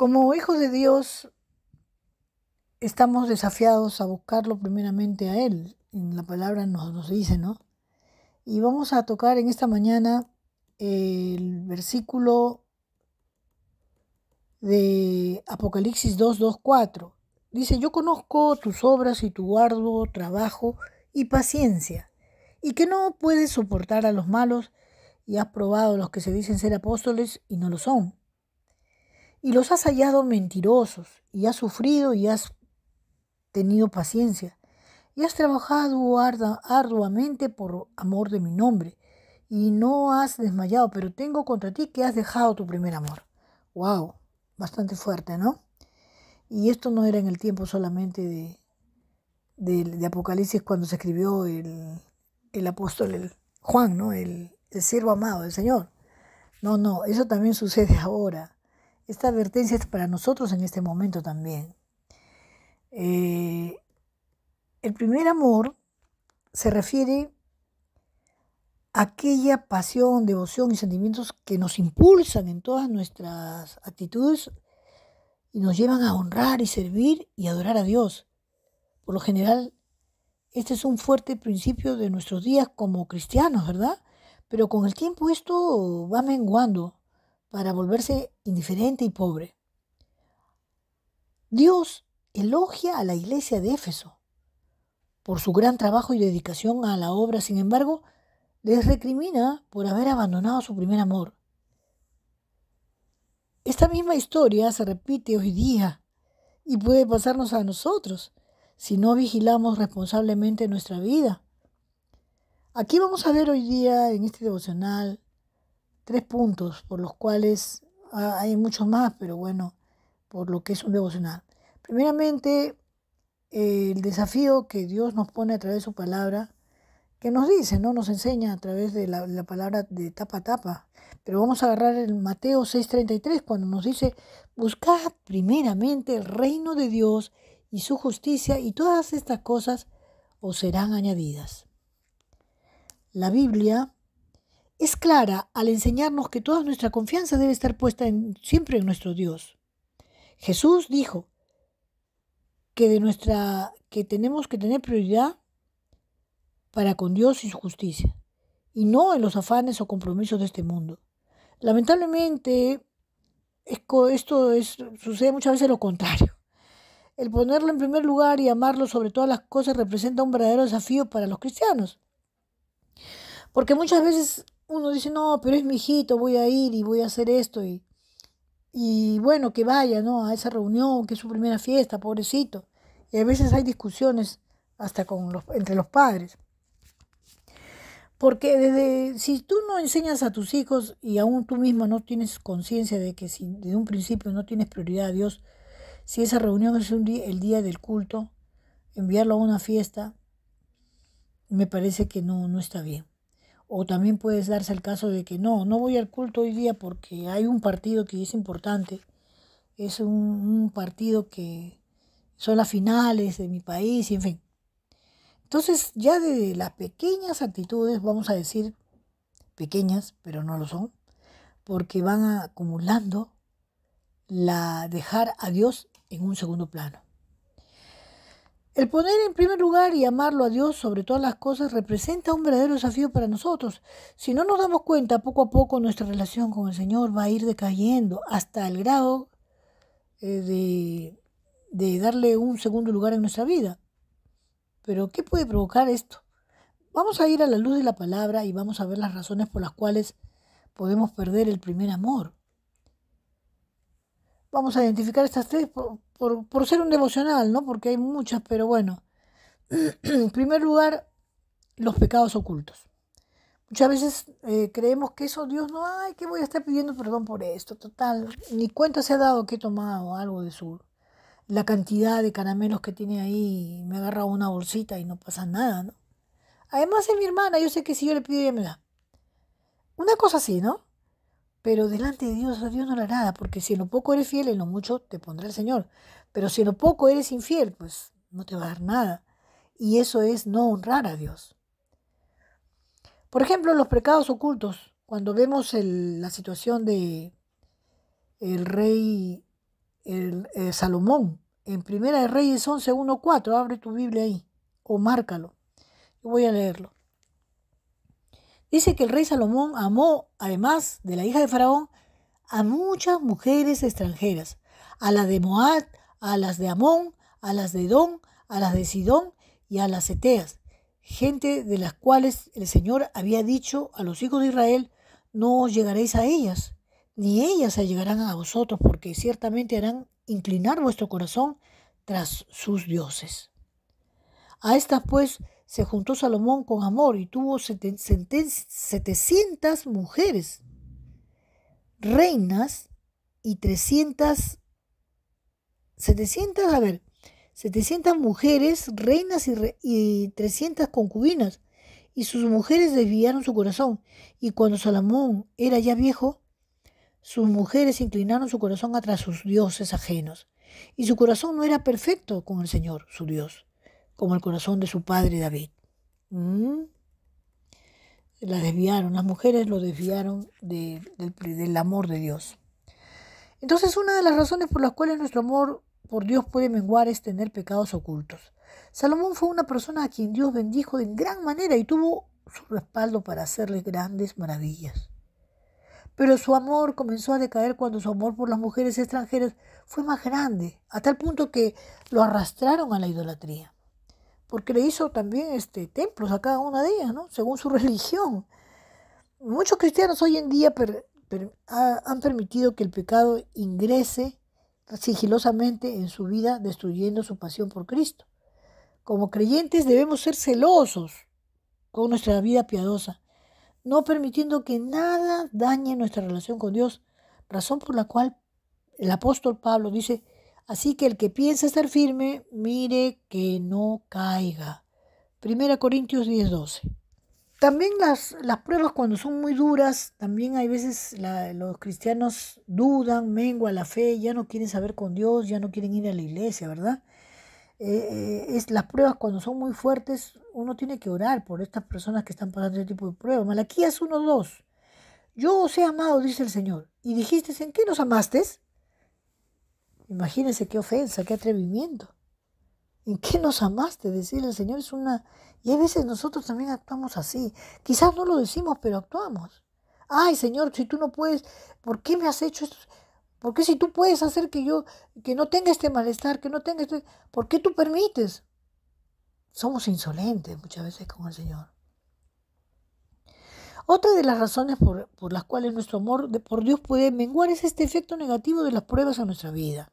Como hijos de Dios, estamos desafiados a buscarlo primeramente a Él. En la palabra nos, nos dice, ¿no? Y vamos a tocar en esta mañana el versículo de Apocalipsis 2, Dice, yo conozco tus obras y tu arduo trabajo y paciencia, y que no puedes soportar a los malos, y has probado los que se dicen ser apóstoles y no lo son, y los has hallado mentirosos, y has sufrido y has tenido paciencia, y has trabajado arduamente por amor de mi nombre, y no has desmayado, pero tengo contra ti que has dejado tu primer amor. ¡Wow! Bastante fuerte, ¿no? Y esto no era en el tiempo solamente de, de, Apocalipsis cuando se escribió el, el apóstol el Juan, ¿no? El, el siervo amado del Señor. No, no, eso también sucede ahora. Esta advertencia es para nosotros en este momento también. Eh, el primer amor se refiere a aquella pasión, devoción y sentimientos que nos impulsan en todas nuestras actitudes y nos llevan a honrar y servir y adorar a Dios. Por lo general, este es un fuerte principio de nuestros días como cristianos, ¿verdad? Pero con el tiempo esto va menguando para volverse indiferente y pobre. Dios elogia a la iglesia de Éfeso por su gran trabajo y dedicación a la obra, sin embargo, les recrimina por haber abandonado su primer amor. Esta misma historia se repite hoy día y puede pasarnos a nosotros si no vigilamos responsablemente nuestra vida. Aquí vamos a ver hoy día en este devocional tres puntos por los cuales hay muchos más, pero bueno, por lo que es un devocional. Primeramente, el desafío que Dios nos pone a través de su palabra, que nos dice, ¿no? Nos enseña a través de la, palabra de tapa a tapa. Pero vamos a agarrar el Mateo 6:33 cuando nos dice, buscad primeramente el reino de Dios y su justicia y todas estas cosas os serán añadidas. La Biblia es clara al enseñarnos que toda nuestra confianza debe estar puesta siempre en nuestro Dios. Jesús dijo que, de nuestra, que tenemos que tener prioridad para con Dios y su justicia, y no en los afanes o compromisos de este mundo. Lamentablemente, esto es, sucede muchas veces lo contrario. El ponerlo en primer lugar y amarlo sobre todas las cosas representa un verdadero desafío para los cristianos. Porque muchas veces uno dice, no, pero es mi hijito, voy a ir y voy a hacer esto. Y, bueno, que vaya, ¿no? A esa reunión, que es su primera fiesta, pobrecito. Y a veces hay discusiones hasta con los, entre los padres. Porque desde, si tú no enseñas a tus hijos y aún tú mismo no tienes conciencia de que si desde un principio no tienes prioridad a Dios, si esa reunión es un el día del culto, enviarlo a una fiesta, me parece que no, no está bien. O también puedes darse el caso de que no, no voy al culto hoy día porque hay un partido que es importante. Es un, partido que son las finales de mi país, y en fin. Entonces ya de las pequeñas actitudes, vamos a decir pequeñas, pero no lo son, porque van acumulando la dejar a Dios en un segundo plano. El poner en primer lugar y amarlo a Dios sobre todas las cosas representa un verdadero desafío para nosotros. Si no nos damos cuenta, poco a poco nuestra relación con el Señor va a ir decayendo hasta el grado eh, de, de darle un segundo lugar en nuestra vida. Pero, ¿qué puede provocar esto? Vamos a ir a la luz de la palabra y vamos a ver las razones por las cuales podemos perder el primer amor vamos a identificar estas tres por, ser un devocional, ¿no? Porque hay muchas, pero bueno. en primer lugar, los pecados ocultos. Muchas veces eh, creemos que eso Dios no, ay, que voy a estar pidiendo perdón por esto, total, ni cuenta se ha dado que he tomado algo de su, la cantidad de caramelos que tiene ahí, me agarra una bolsita y no pasa nada, ¿no? Además es mi hermana, yo sé que si yo le pido ella me da. Una cosa así, ¿no? Pero delante de Dios, a Dios no hará nada, porque si en lo poco eres fiel, en lo mucho te pondrá el Señor. Pero si en lo poco eres infiel, pues no te va a dar nada. Y eso es no honrar a Dios. Por ejemplo, los pecados ocultos. Cuando vemos la situación de el rey el, eh, Salomón, en Primera de Reyes 11, 4, abre tu Biblia ahí, o márcalo. Yo voy a leerlo. Dice que el rey Salomón amó, además de la hija de Faraón, a muchas mujeres extranjeras, a las de Moab, a las de Amón, a las de Edom, a las de Sidón y a las Eteas, gente de las cuales el Señor había dicho a los hijos de Israel, no os llegaréis a ellas, ni ellas se llegarán a vosotros, porque ciertamente harán inclinar vuestro corazón tras sus dioses. A estas pues se juntó Salomón con Amor y tuvo 700 mujeres, reinas y 300, a ver, mujeres, reinas y, concubinas. Y sus mujeres desviaron su corazón. Y cuando Salomón era ya viejo, sus mujeres inclinaron su corazón atrás sus dioses ajenos. Y su corazón no era perfecto con el Señor, su Dios como el corazón de su padre David. ¿Mm? La desviaron, las mujeres lo desviaron del amor de Dios. Entonces una de las razones por las cuales nuestro amor por Dios puede menguar es tener pecados ocultos. Salomón fue una persona a quien Dios bendijo en gran manera y tuvo su respaldo para hacerle grandes maravillas. Pero su amor comenzó a decaer cuando su amor por las mujeres extranjeras fue más grande, a tal punto que lo arrastraron a la idolatría porque le hizo también este, templos a cada una de ellas, ¿no? según su religión. Muchos cristianos hoy en día han permitido que el pecado ingrese sigilosamente en su vida, destruyendo su pasión por Cristo. Como creyentes debemos ser celosos con nuestra vida piadosa, no permitiendo que nada dañe nuestra relación con Dios, razón por la cual el apóstol Pablo dice, Así que el que piensa estar firme, mire que no caiga. Primera Corintios 10:12. También las, las, pruebas cuando son muy duras, también hay veces los cristianos dudan, mengua la fe, ya no quieren saber con Dios, ya no quieren ir a la iglesia, ¿verdad? Eh, eh, es las pruebas cuando son muy fuertes, uno tiene que orar por estas personas que están pasando este tipo de pruebas. Malaquías 1.2. Yo os he amado, dice el Señor. Y dijiste, ¿en qué nos amaste? Imagínense qué ofensa, qué atrevimiento. ¿En qué nos amaste? Decirle al Señor es una... Y a veces nosotros también actuamos así. Quizás no lo decimos, pero actuamos. Ay, Señor, si tú no puedes, ¿por qué me has hecho esto? ¿Por qué si tú puedes hacer que yo, que no tenga este malestar, que no tenga este... ¿Por qué tú permites? Somos insolentes muchas veces con el Señor. Otra de las razones por, las cuales nuestro amor de, por Dios puede menguar es este efecto negativo de las pruebas en nuestra vida.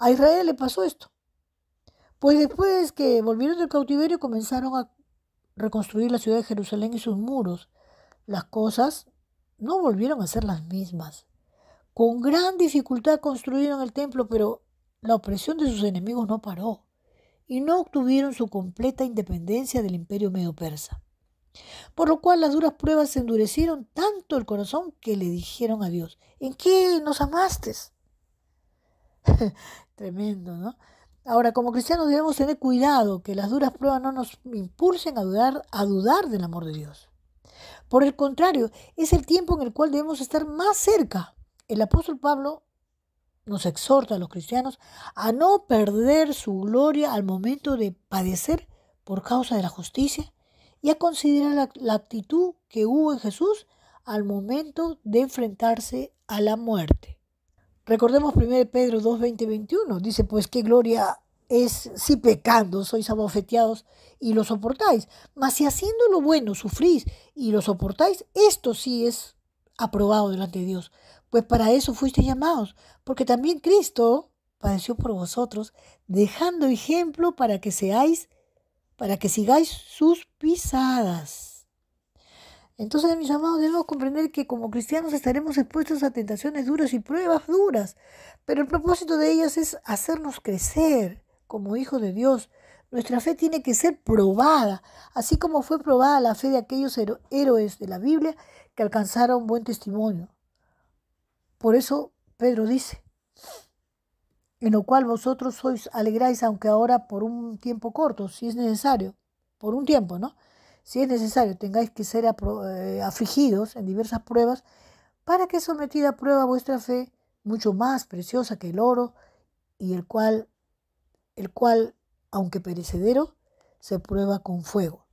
A Israel le pasó esto. Pues después que volvieron del cautiverio comenzaron a reconstruir la ciudad de Jerusalén y sus muros. Las cosas no volvieron a ser las mismas. Con gran dificultad construyeron el templo, pero la opresión de sus enemigos no paró y no obtuvieron su completa independencia del imperio medio persa Por lo cual las duras pruebas endurecieron tanto el corazón que le dijeron a Dios, ¿en qué nos amaste? Tremendo, ¿no? Ahora, como cristianos debemos tener cuidado que las duras pruebas no nos impulsen a dudar, del amor de Dios. Por el contrario, es el tiempo en el cual debemos estar más cerca. El apóstol Pablo nos exhorta a los cristianos a no perder su gloria al momento de padecer por causa de la justicia y a considerar la actitud que hubo en Jesús al momento de enfrentarse a la muerte. Recordemos 1 Pedro 2, 21. Dice, pues qué gloria es si pecando sois abofeteados y lo soportáis. Mas si haciendo lo bueno sufrís y lo soportáis, esto sí es aprobado delante de Dios. Pues para eso fuisteis llamados, porque también Cristo padeció por vosotros, dejando ejemplo para que seáis, para que sigáis sus pisadas. Entonces, mis amados, debemos comprender que como cristianos estaremos expuestos a tentaciones duras y pruebas duras, pero el propósito de ellas es hacernos crecer como hijos de Dios. Nuestra fe tiene que ser probada, así como fue probada la fe de aquellos héroes de la Biblia que alcanzaron buen testimonio. Por eso Pedro dice, en lo cual vosotros sois alegráis, aunque ahora por un tiempo corto, si es necesario, por un tiempo, ¿no? si es necesario, tengáis que ser eh, afligidos en diversas pruebas, para que sometida a prueba vuestra fe, mucho más preciosa que el oro, y el cual, el cual, aunque perecedero, se prueba con fuego,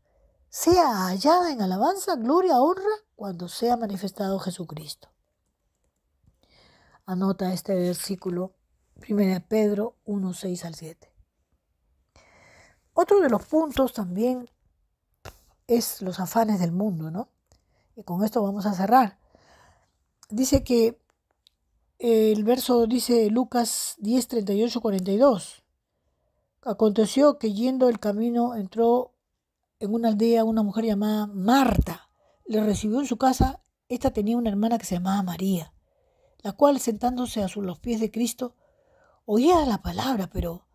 sea hallada en alabanza, gloria, honra, cuando sea manifestado Jesucristo. Anota este versículo, 1 Pedro 1, 6 al 7. Otro de los puntos también es los afanes del mundo, ¿no? Y con esto vamos a cerrar. Dice que eh, el verso dice Lucas 10, 38, 42. Aconteció que yendo el camino entró en una aldea una mujer llamada Marta. Le recibió en su casa. Esta tenía una hermana que se llamaba María, la cual sentándose a los pies de Cristo, oía la palabra, pero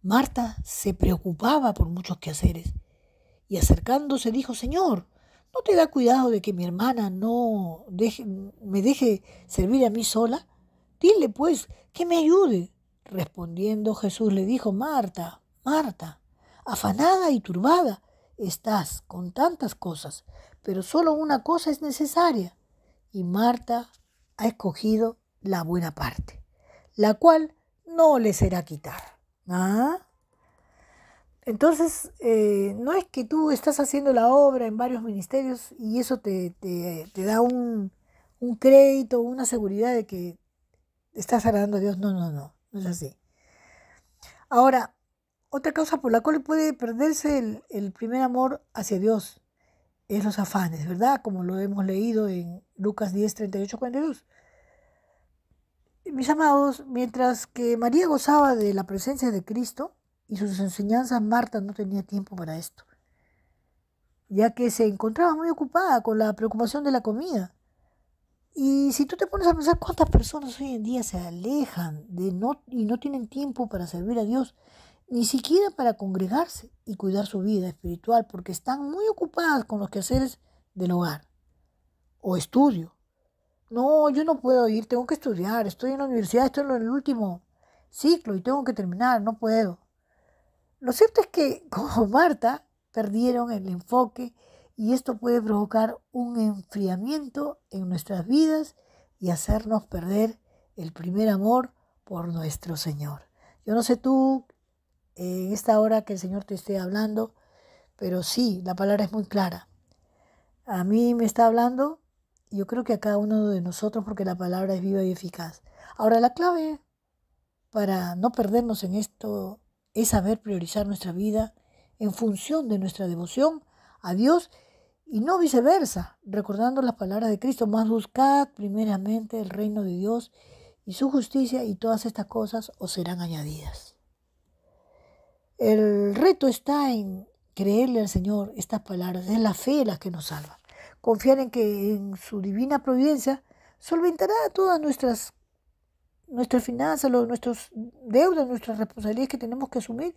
Marta se preocupaba por muchos quehaceres y acercándose dijo, Señor, ¿no te da cuidado de que mi hermana no deje, me deje servir a mí sola? Dile pues que me ayude. Respondiendo Jesús le dijo, Marta, Marta, afanada y turbada estás con tantas cosas, pero solo una cosa es necesaria. Y Marta ha escogido la buena parte, la cual no le será quitar. ¿Ah? Entonces, eh, no es que tú estás haciendo la obra en varios ministerios y eso te, da un, crédito, una seguridad de que estás agradando a Dios. No, no, no, no es así. Ahora, otra causa por la cual puede perderse el, el primer amor hacia Dios es los afanes, ¿verdad? Como lo hemos leído en Lucas 10, 38, 42. Mis amados, mientras que María gozaba de la presencia de Cristo, y sus enseñanzas, Marta no tenía tiempo para esto, ya que se encontraba muy ocupada con la preocupación de la comida. Y si tú te pones a pensar cuántas personas hoy en día se alejan de no, y no tienen tiempo para servir a Dios, ni siquiera para congregarse y cuidar su vida espiritual, porque están muy ocupadas con los quehaceres del hogar o estudio. No, yo no puedo ir, tengo que estudiar, estoy en la universidad, estoy en el último ciclo y tengo que terminar, no puedo. Lo cierto es que, como Marta, perdieron el enfoque y esto puede provocar un enfriamiento en nuestras vidas y hacernos perder el primer amor por nuestro Señor. Yo no sé tú en esta hora que el Señor te esté hablando, pero sí, la palabra es muy clara. A mí me está hablando, yo creo que a cada uno de nosotros, porque la palabra es viva y eficaz. Ahora, la clave para no perdernos en esto es saber priorizar nuestra vida en función de nuestra devoción a Dios y no viceversa, recordando las palabras de Cristo, más buscad primeramente el reino de Dios y su justicia y todas estas cosas os serán añadidas. El reto está en creerle al Señor estas palabras, es la fe la que nos salva. Confiar en que en su divina providencia solventará todas nuestras nuestras finanzas, los, nuestros deudas, nuestras responsabilidades que tenemos que asumir.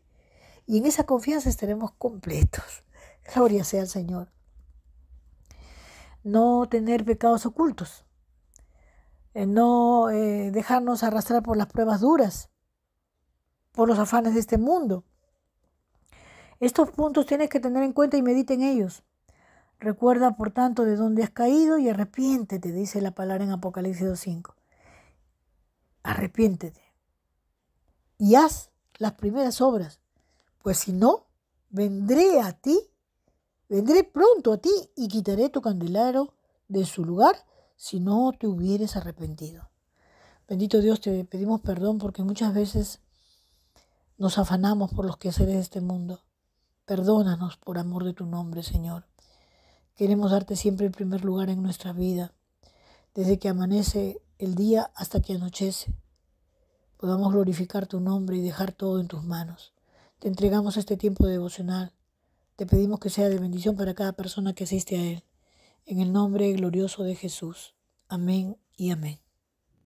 Y en esa confianza estaremos completos. Gloria sea al Señor. No tener pecados ocultos. Eh, no eh, dejarnos arrastrar por las pruebas duras, por los afanes de este mundo. Estos puntos tienes que tener en cuenta y medita en ellos. Recuerda, por tanto, de dónde has caído y arrepiéntete, dice la palabra en Apocalipsis 2.5 arrepiéntete y haz las primeras obras, pues si no, vendré a ti, vendré pronto a ti y quitaré tu candelero de su lugar si no te hubieres arrepentido. Bendito Dios, te pedimos perdón porque muchas veces nos afanamos por los quehaceres de este mundo. Perdónanos por amor de tu nombre, Señor. Queremos darte siempre el primer lugar en nuestra vida. Desde que amanece el día hasta que anochece, podamos glorificar tu nombre y dejar todo en tus manos. Te entregamos este tiempo devocional. Te pedimos que sea de bendición para cada persona que asiste a él. En el nombre glorioso de Jesús. Amén y amén.